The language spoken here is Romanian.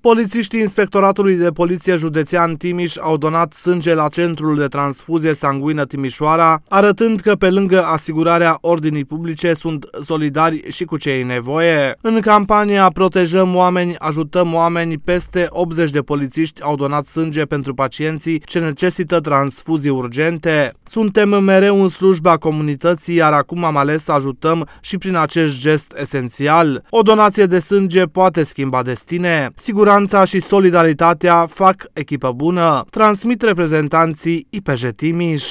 Polițiștii Inspectoratului de Poliție Județean Timiș au donat sânge la Centrul de Transfuzie Sanguină Timișoara, arătând că pe lângă asigurarea ordinii publice sunt solidari și cu cei nevoie. În campania Protejăm oameni, ajutăm oameni, peste 80 de polițiști au donat sânge pentru pacienții ce necesită transfuzii urgente. Suntem mereu în slujba comunității, iar acum am ales să ajutăm și prin acest gest esențial. O donație de sânge poate schimba destine. Sigur Siguranța și solidaritatea fac echipă bună, transmit reprezentanții IPJ Timiș.